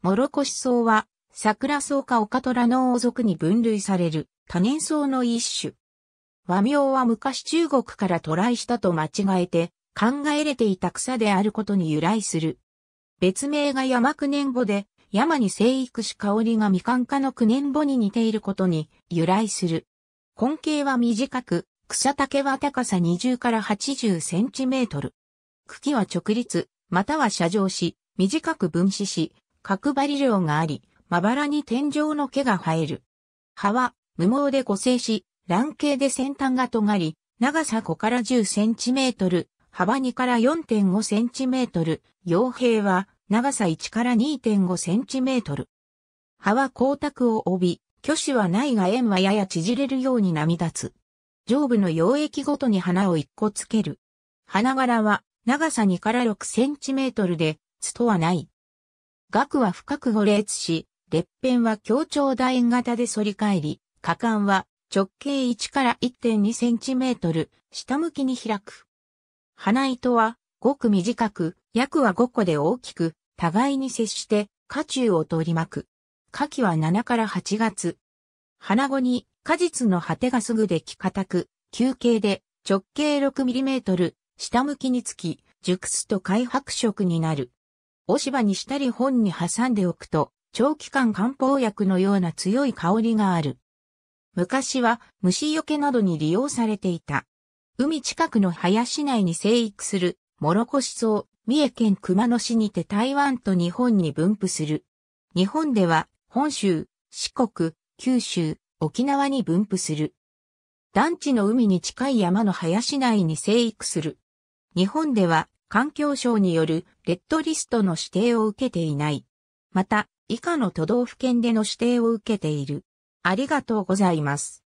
モロコシソウは、桜草かオカトラの王族に分類される多年草の一種。和名は昔中国から渡来したと間違えて考えれていた草であることに由来する。別名が山九年母で、山に生育し香りが未完化の九年母に似ていることに由来する。根茎は短く、草丈は高さ20から80センチメートル。茎は直立、または斜上し、短く分子し、角張り量があり、まばらに天井の毛が生える。葉は無毛で固性し、卵形で先端が尖り、長さ5から10センチメートル、幅2から4.5センチメートル、傭兵は長さ1から2.5センチメートル。葉は光沢を帯び、巨子はないが円はやや縮れるように波立つ。上部の溶液ごとに花を1個つける。花柄は長さ2から6センチメートルで、ツとはない。額は深く五列し、列片は強調楕円型で反り返り、果敢は直径1から1.2センチメートル、下向きに開く。花糸はごく短く、約は5個で大きく、互いに接して、花中を取り巻く。花期は7から8月。花後に果実の果てがすぐでき固く、球形で直径 6mm、下向きにつき、熟すと開白色になる。おしばにしたり本に挟んでおくと、長期間漢方薬のような強い香りがある。昔は虫除けなどに利用されていた。海近くの林内に生育する、モロコシソ三重県熊野市にて台湾と日本に分布する。日本では、本州、四国、九州、沖縄に分布する。団地の海に近い山の林内に生育する。日本では、環境省によるレッドリストの指定を受けていない。また、以下の都道府県での指定を受けている。ありがとうございます。